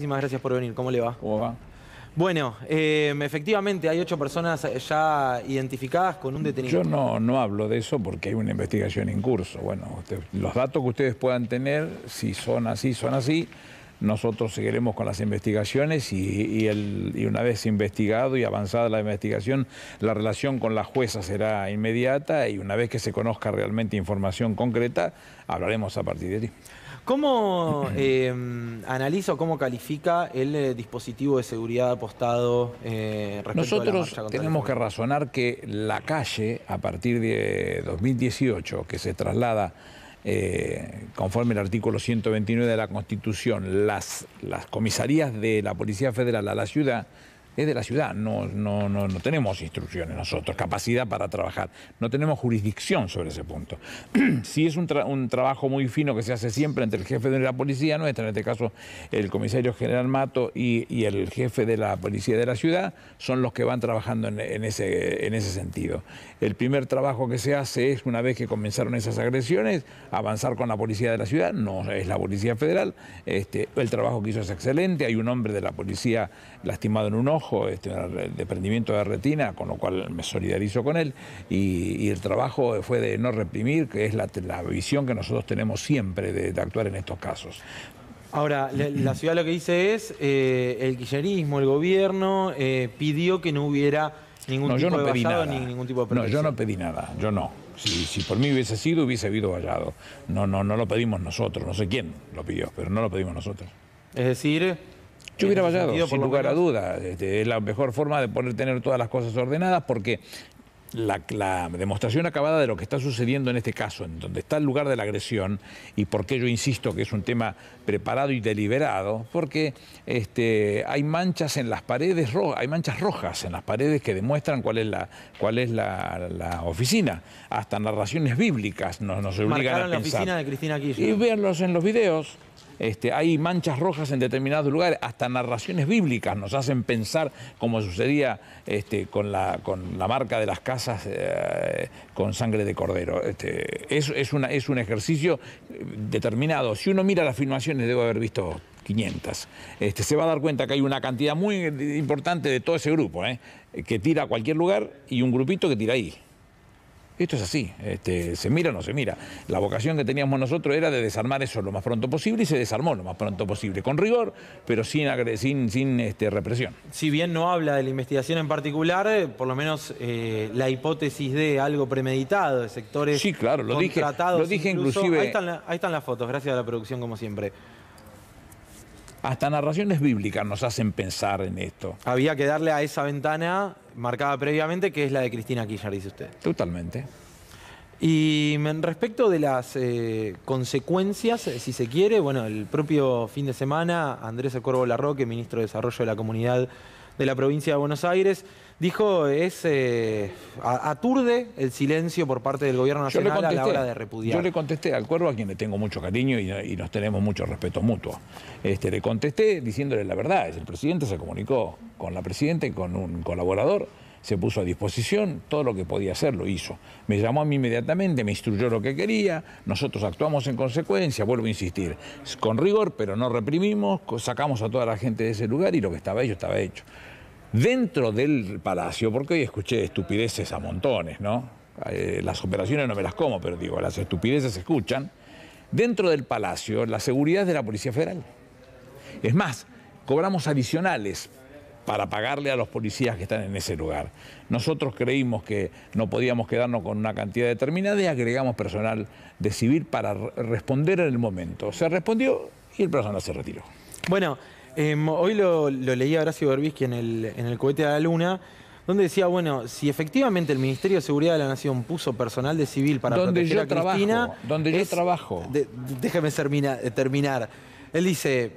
Muchísimas gracias por venir. ¿Cómo le va? Bueno, em, efectivamente hay ocho personas eh, ya identificadas con un detenido. Yo no, no hablo de eso porque hay una investigación en curso. Bueno, los datos que ustedes puedan tener, si son así, son así. Nosotros seguiremos con las investigaciones y, y una vez investigado y avanzada la investigación, la relación con la jueza será inmediata y una vez que se conozca realmente información concreta, hablaremos a partir de ahí. ¿Cómo em, analiza o cómo califica el eh, dispositivo de seguridad apostado eh, Nosotros tenemos que razonar que la calle, a partir de 2018, que se traslada eh, conforme el artículo 129 de la Constitución, las, las comisarías de la Policía Federal a la ciudad es de la ciudad, no, no, no tenemos instrucciones nosotros, capacidad para trabajar, no tenemos jurisdicción sobre ese punto. si es un, trabajo muy fino que se hace siempre entre el jefe de la policía nuestra, en este caso el comisario general Mato y, el jefe de la policía de la ciudad, son los que van trabajando en, ese, en ese sentido. El primer trabajo que se hace es, una vez que comenzaron esas agresiones, avanzar con la policía de la ciudad, no es la policía federal, este, el trabajo que hizo es excelente, hay un hombre de la policía lastimado en un ojo, este, desprendimiento de retina, con lo cual me solidarizo con él. Y, el trabajo fue de no reprimir, que es la, visión que nosotros tenemos siempre de, actuar en estos casos. Ahora, la, ciudad lo que dice es, eh, el quillerismo, el gobierno, eh, pidió que no hubiera ningún tipo de vallado ningún tipo de No, yo no pedí nada, yo no. Si, por mí hubiese sido, hubiese habido vallado. No, no, no lo pedimos nosotros, no sé quién lo pidió, pero no lo pedimos nosotros. Es decir, yo hubiera vallado, sin lugar a dudas. Este, es la mejor forma de poder tener todas las cosas ordenadas porque la, demostración acabada de lo que está sucediendo en este caso, en donde está el lugar de la agresión, y por qué yo insisto que es un tema preparado y deliberado, porque este, hay manchas en las paredes rojas, hay manchas rojas en las paredes que demuestran cuál es la, cuál es la, oficina. Hasta narraciones bíblicas nos, nos obligan a pensar. la oficina de Cristina Kirchner. Y verlos en los videos. Este, hay manchas rojas en determinados lugares, hasta narraciones bíblicas nos hacen pensar, como sucedía este, con, la, con, la, marca de las casas eh, con sangre de cordero. Este, es, es, un ejercicio eh, determinado. Si uno mira las filmaciones, debo haber visto 500. se va a dar cuenta que hay una cantidad muy importante de todo ese grupo, eh, que tira a cualquier lugar y un grupito que tira ahí. Esto es así, este, se mira o no se mira. La vocación que teníamos nosotros era de desarmar eso lo más pronto posible y se desarmó lo más pronto posible, con rigor, pero sin, sin, sin este, represión. Si bien no habla de la investigación en particular, eh, por lo menos eh, la hipótesis de algo premeditado, de sectores sí, claro, lo contratados Dije, incluso. inclusive... Ahí están, ahí están las fotos, gracias a la producción como siempre hasta narraciones bíblicas nos hacen pensar en esto. Había que darle a esa ventana marcada previamente, que es la de Cristina Kirchner, dice usted. Totalmente. Y respecto de las eh, consecuencias, eh, si se quiere, bueno, el propio fin de semana, Andrés Corvo Larroque, ministro de Desarrollo de la Comunidad de la Provincia de Buenos Aires, Dijo, es eh, aturde el silencio por parte del gobierno nacional a la hora de repudiar. Yo le contesté al cuervo, a quien le tengo mucho cariño y, nos tenemos mucho respeto mutuo. Este, le contesté diciéndole la verdad. El presidente se comunicó con la presidenta y con un colaborador se puso a disposición, todo lo que podía hacer lo hizo. Me llamó a mí inmediatamente, me instruyó lo que quería, nosotros actuamos en consecuencia, vuelvo a insistir, con rigor, pero no reprimimos, sacamos a toda la gente de ese lugar y lo que estaba hecho estaba hecho dentro del palacio, porque hoy escuché estupideces a montones, ¿no? Eh, las operaciones no me las como, pero digo, las estupideces se escuchan. Dentro del palacio, la seguridad es de la Policía Federal. Es más, cobramos adicionales para pagarle a los policías que están en ese lugar. Nosotros creímos que no podíamos quedarnos con una cantidad determinada y agregamos personal de civil para responder en el momento. Se respondió y el personal se retiró. Bueno, Em, hoy lo, leía Horacio Berbisky en el, en cohete a la luna, donde decía, bueno, si efectivamente el Ministerio de Seguridad de la Nación puso personal de civil para proteger a Cristina... donde yo trabajo. déjeme déjame terminar. Él dice,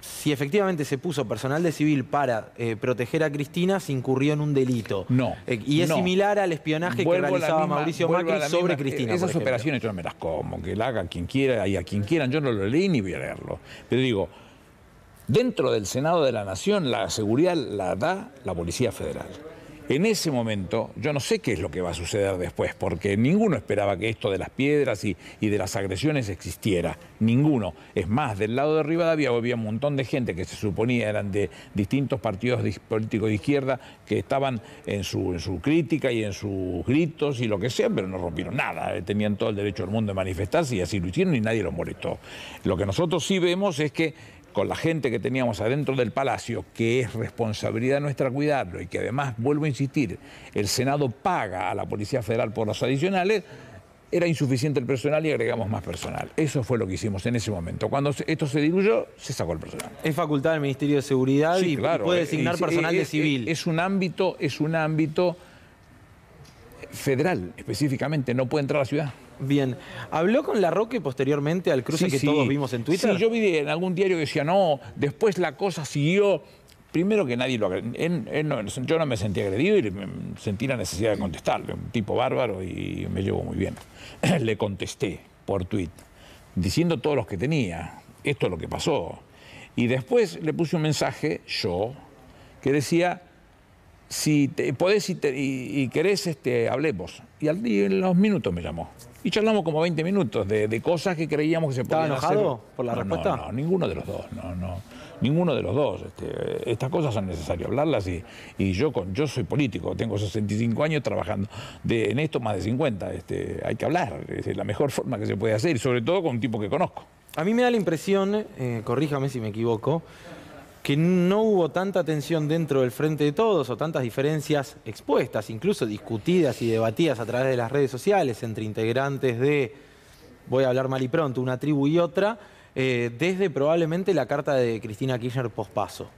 si efectivamente se puso personal de civil para eh, proteger a Cristina, se incurrió en un delito. No. Eh, y es similar al espionaje que realizaba Mauricio Macri sobre Cristina. Esas operaciones yo no me las como, que la haga quien quiera y a quien quieran. Yo no lo leí ni voy a leerlo. Pero digo... Dentro del Senado de la Nación la seguridad la da la Policía Federal. En ese momento, yo no sé qué es lo que va a suceder después, porque ninguno esperaba que esto de las piedras y, de las agresiones existiera. Ninguno. Es más, del lado de Rivadavia había un montón de gente que se suponía eran de distintos partidos políticos de izquierda que estaban en su, en su crítica y en sus gritos y lo que sea, pero no rompieron nada. Eh, tenían todo el derecho del mundo de manifestarse y así lo hicieron y nadie los molestó. Lo que nosotros sí vemos es que con la gente que teníamos adentro del Palacio, que es responsabilidad nuestra cuidarlo y que además, vuelvo a insistir, el Senado paga a la Policía Federal por los adicionales, era insuficiente el personal y agregamos más personal. Eso fue lo que hicimos en ese momento. Cuando esto se diluyó, se sacó el personal. Es facultad del Ministerio de Seguridad y, puede eh, designar personal eh, de civil. es un ámbito, es un ámbito federal específicamente, no puede entrar a la ciudad. Bien. ¿Habló con la Roque posteriormente al cruce que todos vimos en Twitter? Sí, yo vi en algún diario que decía, no, después la cosa siguió. Primero que nadie lo agredió. yo no me sentí agredido y sentí la necesidad de contestarle. Un tipo bárbaro y me llevó muy bien. Le contesté por tweet, diciendo todos los que tenía. Esto es lo que pasó. Y después le puse un mensaje, yo, que decía, si te, podés y, querés, este, hablemos. Y, al, en los minutos me llamó. Y charlamos como 20 minutos de, cosas que creíamos que se podían ¿Estaba enojado por la respuesta? No, ninguno de los dos, no, no. Ninguno de los dos. Este, estas cosas son necesarias hablarlas y, yo con, yo soy político, tengo 65 años trabajando en esto más de 50. Este, hay que hablar, es la mejor forma que se puede hacer, sobre todo con un tipo que conozco. A mí me da la impresión, eh, corríjame si me equivoco, que no hubo tanta tensión dentro del frente de todos o tantas diferencias expuestas, incluso discutidas y debatidas a través de las redes sociales entre integrantes de, voy a hablar mal y pronto, una tribu y otra, eh, desde probablemente la carta de Cristina Kirchner pospaso.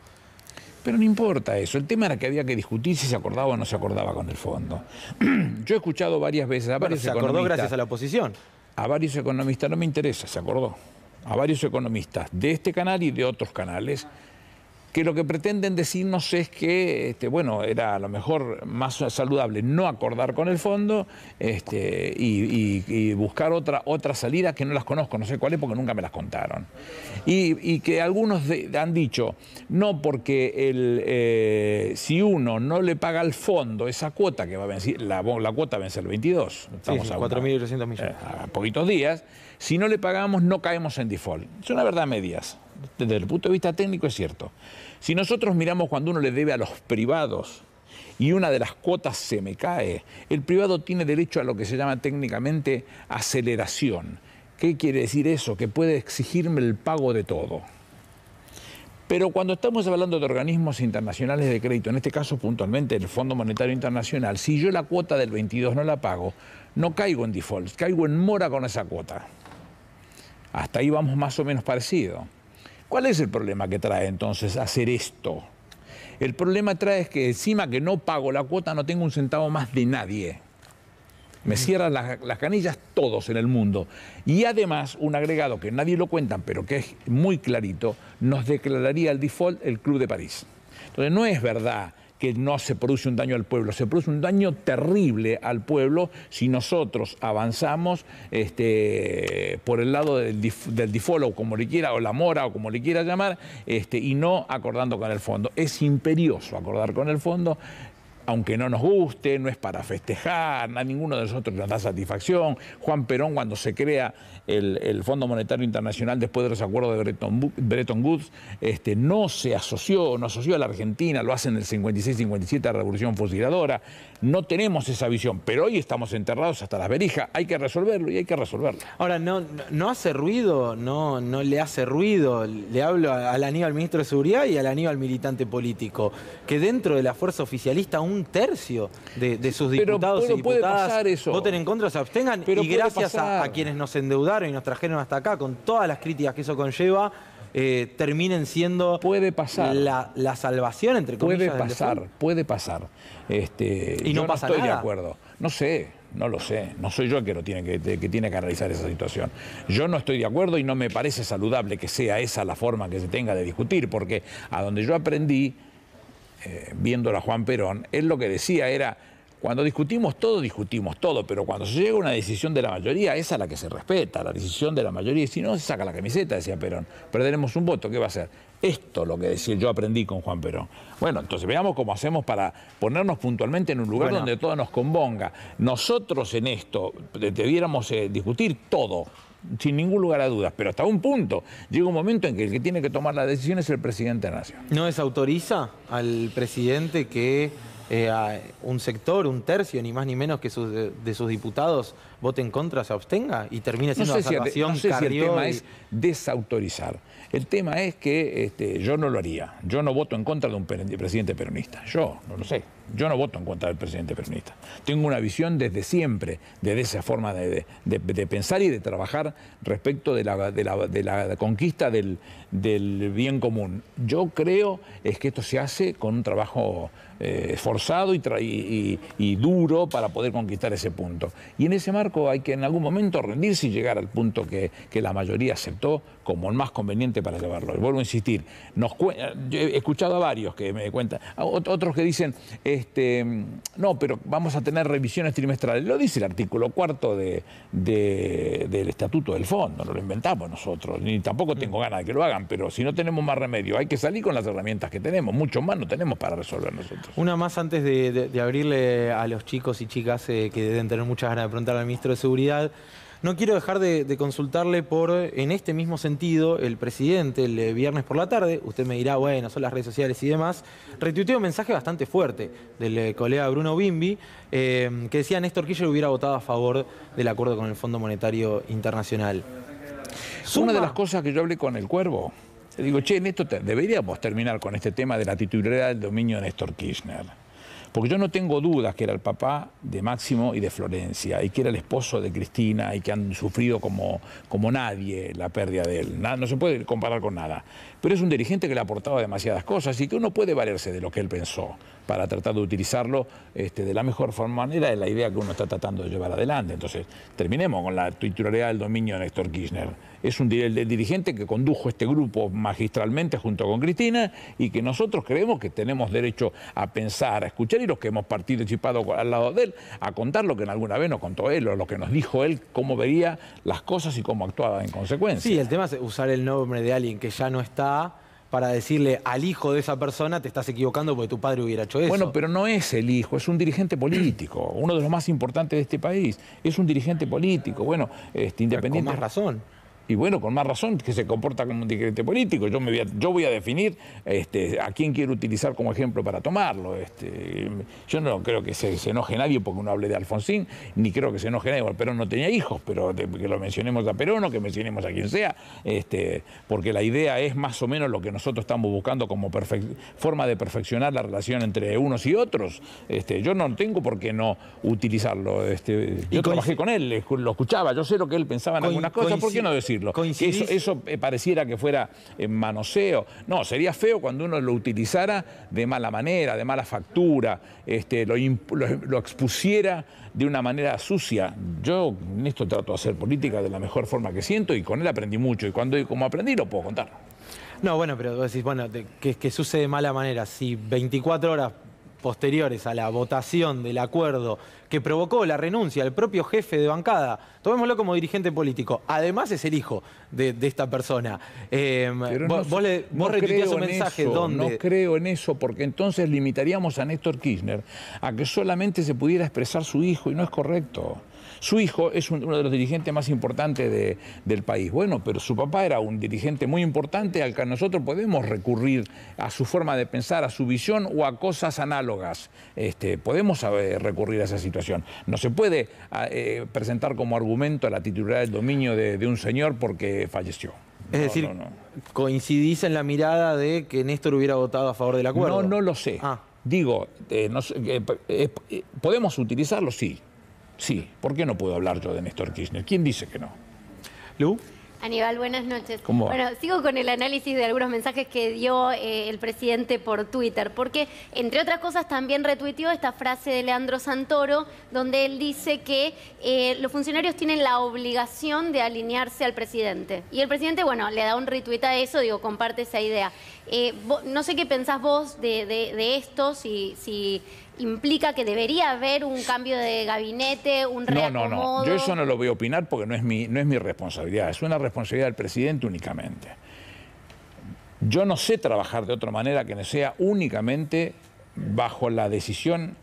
Pero no importa eso, el tema era que había que discutir si se acordaba o no se acordaba con el fondo. Yo he escuchado varias veces a varios economistas... se acordó gracias a la oposición. A varios economistas, no me interesa, se acordó. A varios economistas de este canal y de otros canales que lo que pretenden decirnos es que, este, bueno, era a lo mejor más saludable no acordar con el fondo este, y, buscar otra, otra salida que no las conozco, no sé cuál es porque nunca me las contaron. Y, que algunos han dicho, no porque el, eh, si uno no le paga al fondo esa cuota que va a vencer, la, la cuota vence el 22, estamos a 4.800 millones. Eh, a poquitos días, si no le pagamos no caemos en default. Es una verdad medias desde el punto de vista técnico es cierto. Si nosotros miramos cuando uno le debe a los privados y una de las cuotas se me cae, el privado tiene derecho a lo que se llama técnicamente aceleración. ¿Qué quiere decir eso? Que puede exigirme el pago de todo. Pero cuando estamos hablando de organismos internacionales de crédito, en este caso puntualmente el Fondo Monetario Internacional, si yo la cuota del 22 no la pago, no caigo en default, caigo en mora con esa cuota. Hasta ahí vamos más o menos parecido. ¿Cuál es el problema que trae entonces hacer esto? El problema trae es que encima que no pago la cuota no tengo un centavo más de nadie. Me cierran las, canillas todos en el mundo. Y además, un agregado que nadie lo cuenta, pero que es muy clarito, nos declararía el default el Club de París. Entonces, no es verdad que no se produce un daño al pueblo, se produce un daño terrible al pueblo si nosotros avanzamos este, por el lado del, difolo, como le quiera, o la mora, o como le quiera llamar, este, y no acordando con el fondo. Es imperioso acordar con el fondo, aunque no nos guste, no es para festejar, a ninguno de nosotros nos da satisfacción. Juan Perón, cuando se crea el, Fondo Monetario Internacional después de los acuerdos de Bretton, Woods, este, no se asoció, no asoció a la Argentina, lo hace en el 56-57, la Revolución Fusiladora. No tenemos esa visión, pero hoy estamos enterrados hasta las verijas. Hay que resolverlo y hay que resolverlo. Ahora, no, no hace ruido, no, no le hace ruido. Le hablo al al Ministro de Seguridad y al al Militante Político, que dentro de la fuerza oficialista aún un tercio de, sus diputados voten en contra, se abstengan. y gracias a, quienes nos endeudaron y nos trajeron hasta acá, con todas las críticas que eso conlleva, eh, terminen siendo La, salvación, entre comillas. Puede pasar, puede pasar. Este, y no, yo no estoy de acuerdo. No sé. No lo sé, no soy yo el que, lo tiene que, que tiene que analizar esa situación. Yo no estoy de acuerdo y no me parece saludable que sea esa la forma que se tenga de discutir, porque a donde yo aprendí eh, viéndola a Juan Perón, él lo que decía era, cuando discutimos todo, discutimos todo, pero cuando se llega a una decisión de la mayoría, esa es la que se respeta, la decisión de la mayoría, y si no, se saca la camiseta, decía Perón, perderemos un voto, ¿qué va a hacer? Esto lo que decía, yo aprendí con Juan Perón. Bueno, entonces veamos cómo hacemos para ponernos puntualmente en un lugar donde todo nos convonga. Nosotros en esto debiéramos eh, discutir todo, sin ningún lugar a dudas, pero hasta un punto. Llega un momento en que el que tiene que tomar la decisión es el presidente de la nación. ¿No desautoriza al presidente que eh, un sector, un tercio, ni más ni menos que de, sus diputados vote en contra, se abstenga y termine siendo una la salvación no sé si el tema es desautorizar. El tema es que este, yo no lo haría. Yo no voto en contra de un presidente peronista. Yo, no lo sé. Yo no voto en contra del presidente peronista. Tengo una visión desde siempre, desde esa forma de, pensar y de trabajar respecto de la, conquista del, bien común. Yo creo es que esto se hace con un trabajo eh, esforzado y, duro para poder conquistar ese punto. Y en ese marco hay que en algún momento rendirse y llegar al punto que, la mayoría aceptó como el más conveniente para llevarlo. Y vuelvo a insistir, he escuchado a varios que me cuentan, otros que dicen... Eh, este, no, pero vamos a tener revisiones trimestrales. Lo dice el artículo cuarto del estatuto del fondo, no lo inventamos nosotros, ni tampoco tengo mm. ganas de que lo hagan, pero si no tenemos más remedio, hay que salir con las herramientas que tenemos, mucho más no tenemos para resolver nosotros. Una más antes de, abrirle a los chicos y chicas eh, que deben tener muchas ganas de preguntar al ministro de Seguridad. No quiero dejar de, consultarle por, en este mismo sentido, el presidente el eh, viernes por la tarde, usted me dirá, bueno, son las redes sociales y demás, retuiteó un mensaje bastante fuerte del eh, colega Bruno Bimbi, eh, que decía Néstor Kirchner hubiera votado a favor del acuerdo con el Fondo Monetario Internacional. Una de las cosas que yo hablé con el Cuervo, le digo, che, Néstor, deberíamos terminar con este tema de la titularidad del dominio de Néstor Kirchner. Porque yo no tengo dudas que era el papá de Máximo y de Florencia, y que era el esposo de Cristina, y que han sufrido como, nadie la pérdida de él. no se puede comparar con nada. Pero es un dirigente que le aportaba demasiadas cosas y que uno puede valerse de lo que él pensó para tratar de utilizarlo este, de la mejor manera de la idea que uno está tratando de llevar adelante. Entonces, terminemos con la titularidad del dominio de Néstor Kirchner. Es un dirigente que condujo este grupo magistralmente junto con Cristina y que nosotros creemos que tenemos derecho a pensar, a escuchar y los que hemos participado al lado de él, a contar lo que en alguna vez nos contó él o lo que nos dijo él, cómo veía las cosas y cómo actuaba en consecuencia. Sí, el tema es usar el nombre de alguien que ya no está para decirle al hijo de esa persona te estás equivocando porque tu padre hubiera hecho eso. Bueno, pero no es el hijo, es un dirigente político, uno de los más importantes de este país, es un dirigente político, bueno, este, independiente. más razón y bueno, con más razón que se comporta como un dirigente político. Yo, me voy, a, yo voy a definir este, a quién quiero utilizar como ejemplo para tomarlo. Este, yo no creo que se, enoje nadie porque uno hable de Alfonsín, ni creo que se enoje nadie. Perón no tenía hijos, pero que lo mencionemos a Perón o que mencionemos a quien sea, este, porque la idea es más o menos lo que nosotros estamos buscando como forma de perfeccionar la relación entre unos y otros. yo no tengo por qué no utilizarlo. yo trabajé con él, lo escuchaba, yo sé lo que él pensaba en algunas cosas, ¿por qué no decir? Eso, eh, pareciera que fuera manoseo. No, sería feo cuando uno lo utilizara de mala manera, de mala factura, este, lo, expusiera de una manera sucia. Yo en esto trato de hacer política de la mejor forma que siento y con él aprendí mucho. Y cuando como aprendí lo puedo contar. No, bueno, pero vos decís, bueno, que, que sucede de mala manera. Si 24 horas posteriores a la votación del acuerdo que provocó la renuncia del propio jefe de bancada, tomémoslo como dirigente político, además es el hijo de, esta persona. Em, vos, un mensaje donde... No creo en eso, porque entonces limitaríamos a Néstor Kirchner a que solamente se pudiera expresar su hijo y no es correcto. Su hijo es uno de los dirigentes más importantes del país. Bueno, pero su papá era un dirigente muy importante al que nosotros podemos recurrir a su forma de pensar, a su visión o a cosas análogas. Este, podemos eh, recurrir a esa situación. No se puede ah, eh, presentar como argumento la titularidad del dominio de, un señor porque falleció. Es decir, coincidís en la mirada de que Néstor hubiera votado a favor del acuerdo. No, no lo sé. Ah. Digo, eh, ¿podemos utilizarlo? Sí. Sí, ¿por qué no puedo hablar yo de Néstor Kirchner? ¿Quién dice que no? Lu. Aníbal, buenas noches. ¿Cómo Bueno, sigo con el análisis de algunos mensajes que dio eh, el presidente por Twitter, porque entre otras cosas también retuiteó esta frase de Leandro Santoro, donde él dice que eh, los funcionarios tienen la obligación de alinearse al presidente. Y el presidente, bueno, le da un retuite a eso, digo, comparte esa idea. Eh, no sé qué pensás vos de, esto, si implica que debería haber un cambio de gabinete, un reacomodo. No, no, no. Yo eso no lo voy a opinar porque no es mi, no es mi responsabilidad. Es una responsabilidad del presidente únicamente. Yo no sé trabajar de otra manera que no sea únicamente bajo la decisión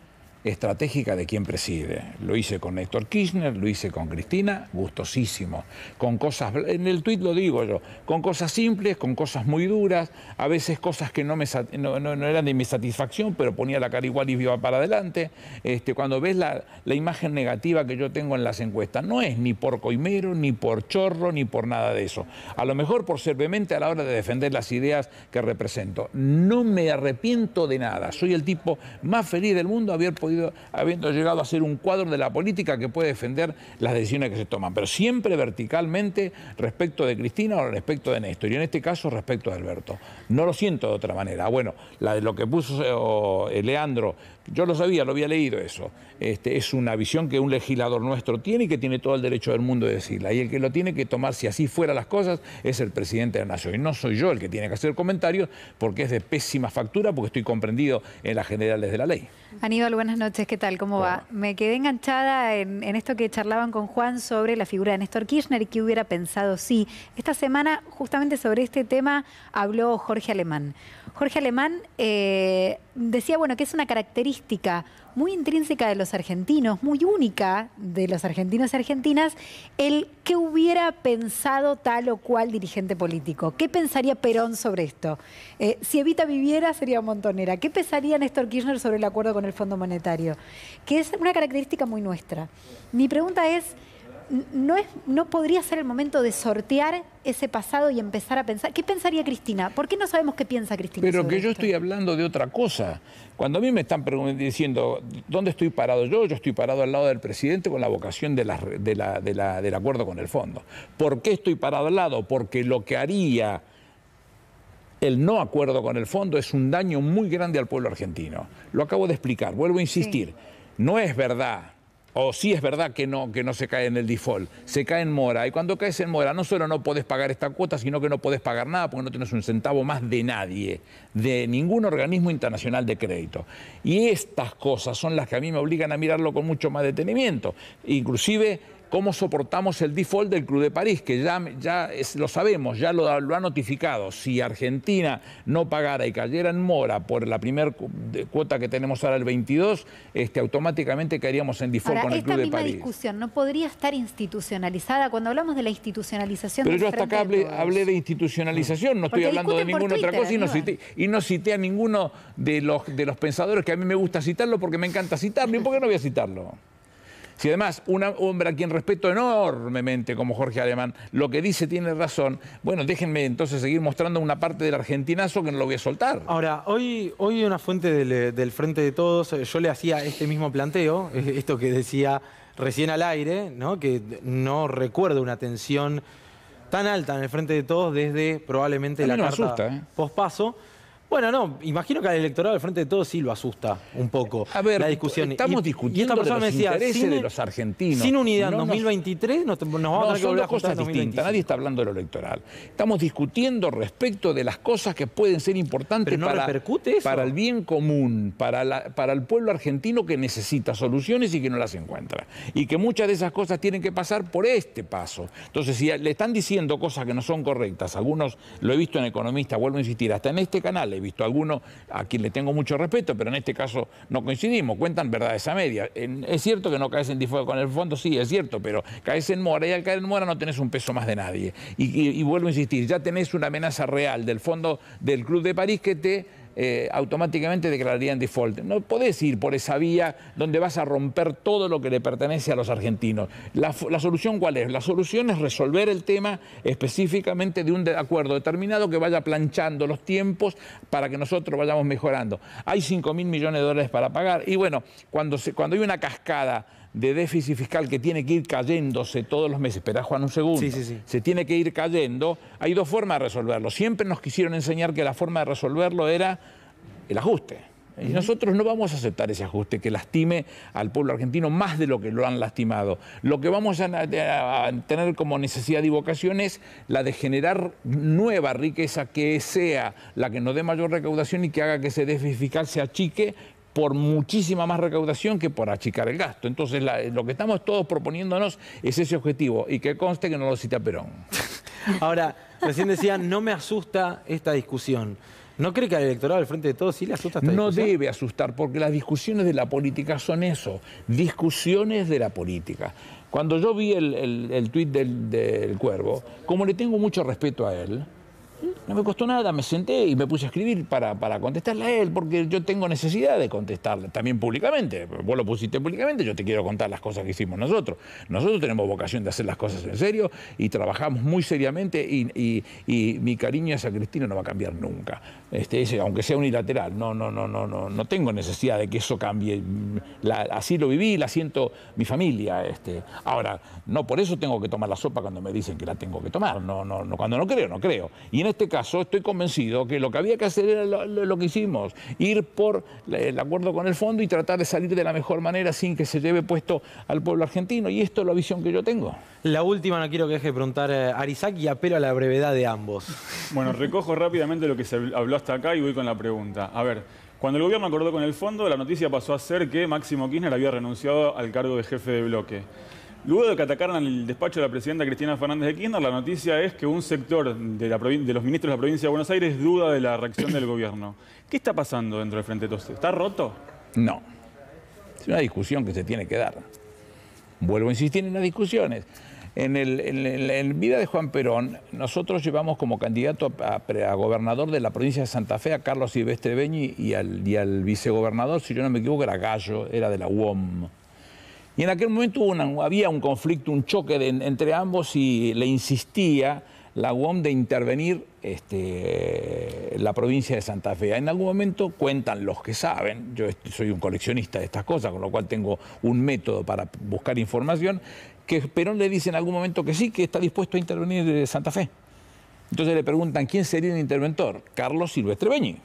estratégica de quien preside. Lo hice con Néstor Kirchner, lo hice con Cristina, gustosísimo. Con cosas, en el tuit lo digo yo, con cosas simples, con cosas muy duras, a veces cosas que no, me, eran de mi satisfacción, pero ponía la cara igual y iba para adelante. Este, cuando ves la, la imagen negativa que yo tengo en las encuestas, no es ni por coimero, ni por chorro, ni por nada de eso. A lo mejor por ser vehemente a la hora de defender las ideas que represento. No me arrepiento de nada. Soy el tipo más feliz del mundo haber podido habiendo llegado a ser un cuadro de la política que puede defender las decisiones que se toman, pero siempre verticalmente respecto de Cristina o respecto de Néstor, y en este caso respecto de Alberto. No lo siento de otra manera. Bueno, de lo que puso eh, eh, Leandro yo lo sabía, lo había leído eso. Este, es una visión que un legislador nuestro tiene y que tiene todo el derecho del mundo de decirla. Y el que lo tiene que tomar, si así fueran las cosas, es el presidente de la Nación. Y no soy yo el que tiene que hacer comentarios porque es de pésima factura, porque estoy comprendido en las generales de la ley. Aníbal, buenas noches, ¿qué tal? ¿Cómo va? Me quedé enganchada en, esto que charlaban con Juan sobre la figura de Néstor Kirchner y qué hubiera pensado sí. Esta semana, justamente sobre este tema, habló Jorge Alemán. Jorge Alemán eh, decía, bueno, que es una característica muy intrínseca de los argentinos, muy única de los argentinos y argentinas, el qué hubiera pensado tal o cual dirigente político. ¿Qué pensaría Perón sobre esto? Eh, si Evita viviera sería montonera. ¿Qué pensaría Néstor Kirchner sobre el acuerdo con el Fondo Monetario? Que es una característica muy nuestra. Mi pregunta es no, es, no podría ser el momento de sortear ese pasado y empezar a pensar. ¿Qué pensaría Cristina? ¿Por qué no sabemos qué piensa Cristina? Pero que yo estoy hablando de otra cosa. Cuando a mí me están diciendo dónde estoy parado yo, yo estoy parado al lado del presidente con la vocación del acuerdo con el fondo. ¿Por qué estoy parado al lado? Porque lo que haría el no acuerdo con el fondo es un daño muy grande al pueblo argentino. Lo acabo de explicar, vuelvo a insistir. No es verdad o sí es verdad que no, que no se cae en el default, se cae en mora. Y cuando caes en mora, no solo no puedes pagar esta cuota, sino que no puedes pagar nada porque no tienes un centavo más de nadie, de ningún organismo internacional de crédito. Y estas cosas son las que a mí me obligan a mirarlo con mucho más detenimiento. Inclusive cómo soportamos el default del Club de París, que ya, ya lo sabemos, ya lo, ha notificado. Si Argentina no pagara y cayera en mora por la primera cuota que tenemos ahora, el 22, este, automáticamente caeríamos en default con el Club de París. Esta misma discusión no podría estar institucionalizada cuando hablamos de la institucionalización. Pero yo hasta acá hablé, de institucionalización, no estoy hablando de ninguna otra cosa y no, cité, a ninguno de los, de los pensadores que a mí me gusta citarlo porque me encanta citarlo. ¿Y por qué no voy a citarlo? Si además un hombre a quien respeto enormemente como Jorge Alemán, lo que dice tiene razón, bueno, déjenme entonces seguir mostrando una parte del argentinazo que no lo voy a soltar. Ahora, hoy, hoy una fuente del, eh, Frente de Todos, eh, yo le hacía este mismo planteo, eh, esto que decía recién al aire, ¿no? que no recuerdo una tensión tan alta en el Frente de Todos desde probablemente la carta pospaso. Bueno, no, imagino que al electorado del Frente de Todos sí lo asusta un poco a ver, la discusión. Estamos discutiendo esta persona de los decía, intereses de los argentinos. Sin unidad en 2023 nos, vamos a tener que volver cosas distintas. Nadie está hablando de lo electoral. Estamos discutiendo respecto de las cosas que pueden ser importantes para, el bien común, para, el pueblo argentino que necesita soluciones y que no las encuentra. Y que muchas de esas cosas tienen que pasar por este paso. Entonces, si le están diciendo cosas que no son correctas, algunos lo he visto en Economista, vuelvo a insistir, hasta en este canal visto alguno a quien le tengo mucho respeto, pero en este caso no coincidimos, cuentan verdades a media, Es cierto que no caes en disfraz con el fondo, sí, es cierto, pero caes en mora y al caer en mora no tenés un peso más de nadie. y vuelvo a insistir, ya tenés una amenaza real del fondo del Club de París que te eh, automáticamente declararían default. No podés ir por esa vía donde vas a romper todo lo que le pertenece a los argentinos. La, solución cuál es? La solución es resolver el tema específicamente de un acuerdo determinado que vaya planchando los tiempos para que nosotros vayamos mejorando. Hay 5 mil millones de dólares para pagar y bueno, cuando, se, cuando hay una cascada de déficit fiscal que tiene que ir cayéndose todos los meses, espera Juan un segundo, sí, sí, se tiene que ir cayendo, hay dos formas de resolverlo. Siempre nos quisieron enseñar que la forma de resolverlo era el ajuste. Y nosotros no vamos a aceptar ese ajuste que lastime al pueblo argentino más de lo que lo han lastimado. Lo que vamos a, tener como necesidad y vocación es la de generar nueva riqueza que sea la que nos dé mayor recaudación y que haga que ese déficit fiscal se achique por muchísima más recaudación que por achicar el gasto. Entonces, lo que estamos todos proponiéndonos es ese objetivo y que conste que no lo cita Perón. Ahora, recién decía, no me asusta esta discusión. ¿No cree que al electorado del frente de todos sí le asusta esta No debe asustar, porque las discusiones de la política son eso, discusiones de la política. Cuando yo vi el, el, tuit del, del Cuervo, como le tengo mucho respeto a él, no me costó nada, me senté y me puse a escribir para, contestarle a él, porque yo tengo necesidad de contestarle, también públicamente. Vos lo pusiste públicamente, yo te quiero contar las cosas que hicimos nosotros. Nosotros tenemos vocación de hacer las cosas en serio y trabajamos muy seriamente y, mi cariño hacia Cristina no va a cambiar nunca. Este, aunque sea unilateral, no, no, no, no, no, no tengo necesidad de que eso cambie. así lo viví, la siento mi familia. Este. Ahora, no por eso tengo que tomar la sopa cuando me dicen que la tengo que tomar. No, no, no, cuando no creo, no creo. Y en en este caso estoy convencido que lo que había que hacer era lo, que hicimos, ir por el acuerdo con el fondo y tratar de salir de la mejor manera sin que se lleve puesto al pueblo argentino. Y esto es la visión que yo tengo. La última, no quiero que deje de preguntar a eh, Arisaki, y apelo a la brevedad de ambos. Bueno, recojo rápidamente lo que se habló hasta acá y voy con la pregunta. A ver, cuando el gobierno acordó con el fondo, la noticia pasó a ser que Máximo Kirchner había renunciado al cargo de jefe de bloque. Luego de que atacaran el despacho de la presidenta Cristina Fernández de Kirchner, la noticia es que un sector de, los ministros de la provincia de Buenos Aires duda de la reacción del gobierno. ¿Qué está pasando dentro del Frente Todos? ¿Está roto? No. Es una discusión que se tiene que dar. Vuelvo a insistir en las discusiones. En, el, la vida de Juan Perón, nosotros llevamos como candidato a, gobernador de la provincia de Santa Fe a Carlos Silvestre Beñi y al, y al vicegobernador, si yo no me equivoco, era Gallo, era de la UOM. Y en aquel momento había un conflicto, un choque entre ambos y le insistía la UOM de intervenir este, la provincia de Santa Fe. En algún momento cuentan los que saben, yo este, soy un coleccionista de estas cosas, con lo cual tengo un método para buscar información, que Perón le dice en algún momento que sí, que está dispuesto a intervenir eh, Santa Fe. Entonces le preguntan quién sería el interventor, Carlos Silvestre Beñi.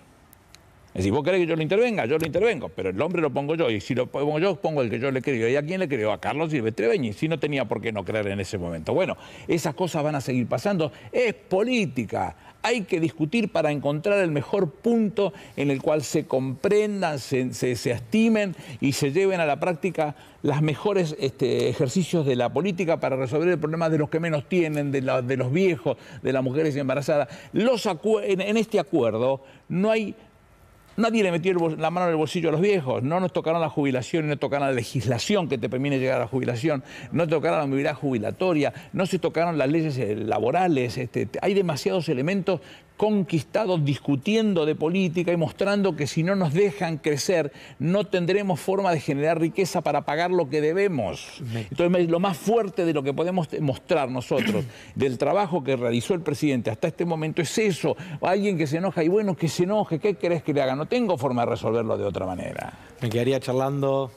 Es vos querés que yo lo intervenga, yo lo intervengo, pero el hombre lo pongo yo, y si lo pongo yo, pongo el que yo le creo. ¿Y a quién le creo? A Carlos Silvestre Beñi. si no tenía por qué no creer en ese momento. Bueno, esas cosas van a seguir pasando. Es política. Hay que discutir para encontrar el mejor punto en el cual se comprendan, se, se, estimen y se lleven a la práctica los mejores este, ejercicios de la política para resolver el problema de los que menos tienen, de, de los viejos, de las mujeres embarazadas. en este acuerdo no hay Nadie le metió la mano en el bolsillo a los viejos. No nos tocaron la jubilación, no tocaron la legislación que te permite llegar a la jubilación, no tocaron la movilidad jubilatoria, no se tocaron las leyes eh, laborales. Este, hay demasiados elementos conquistados discutiendo de política y mostrando que si no nos dejan crecer, no tendremos forma de generar riqueza para pagar lo que debemos. Entonces, lo más fuerte de lo que podemos mostrar nosotros, del trabajo que realizó el presidente hasta este momento, es eso. Alguien que se enoja, y bueno, que se enoje, ¿qué crees que le hagan? tengo forma de resolverlo de otra manera. Me quedaría charlando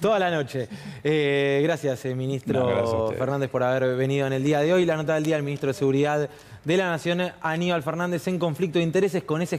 toda la noche. Eh, gracias, eh, ministro Fernández, por haber venido en el día de hoy. La nota del día del ministro de Seguridad de la Nación, Aníbal Fernández, en conflicto de intereses con ese...